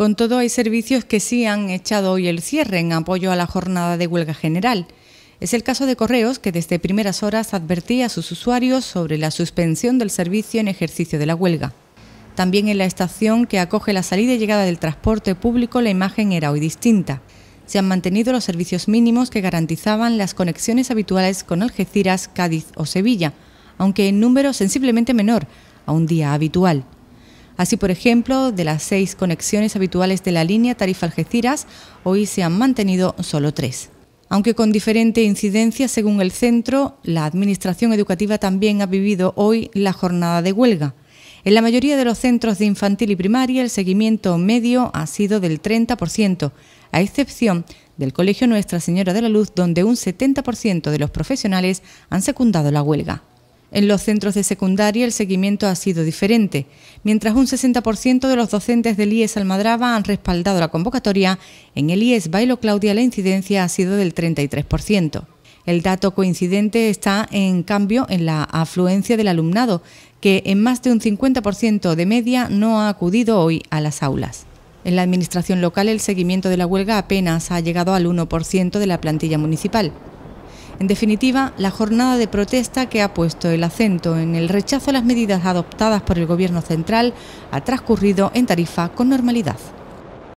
Con todo, hay servicios que sí han echado hoy el cierre en apoyo a la jornada de huelga general. Es el caso de Correos, que desde primeras horas advertía a sus usuarios sobre la suspensión del servicio en ejercicio de la huelga. También en la estación que acoge la salida y llegada del transporte público, la imagen era hoy distinta. Se han mantenido los servicios mínimos que garantizaban las conexiones habituales con Algeciras, Cádiz o Sevilla, aunque en número sensiblemente menor a un día habitual. Así, por ejemplo, de las seis conexiones habituales de la línea Tarifa Algeciras, hoy se han mantenido solo tres. Aunque con diferente incidencia según el centro, la Administración Educativa también ha vivido hoy la jornada de huelga. En la mayoría de los centros de infantil y primaria el seguimiento medio ha sido del 30%, a excepción del Colegio Nuestra Señora de la Luz, donde un 70% de los profesionales han secundado la huelga. En los centros de secundaria el seguimiento ha sido diferente. Mientras un 60% de los docentes del IES Almadraba han respaldado la convocatoria, en el IES Bailo Claudia la incidencia ha sido del 33%. El dato coincidente está, en cambio, en la afluencia del alumnado, que en más de un 50% de media no ha acudido hoy a las aulas. En la administración local el seguimiento de la huelga apenas ha llegado al 1% de la plantilla municipal. En definitiva, la jornada de protesta que ha puesto el acento en el rechazo a las medidas adoptadas por el Gobierno central ha transcurrido en Tarifa con normalidad.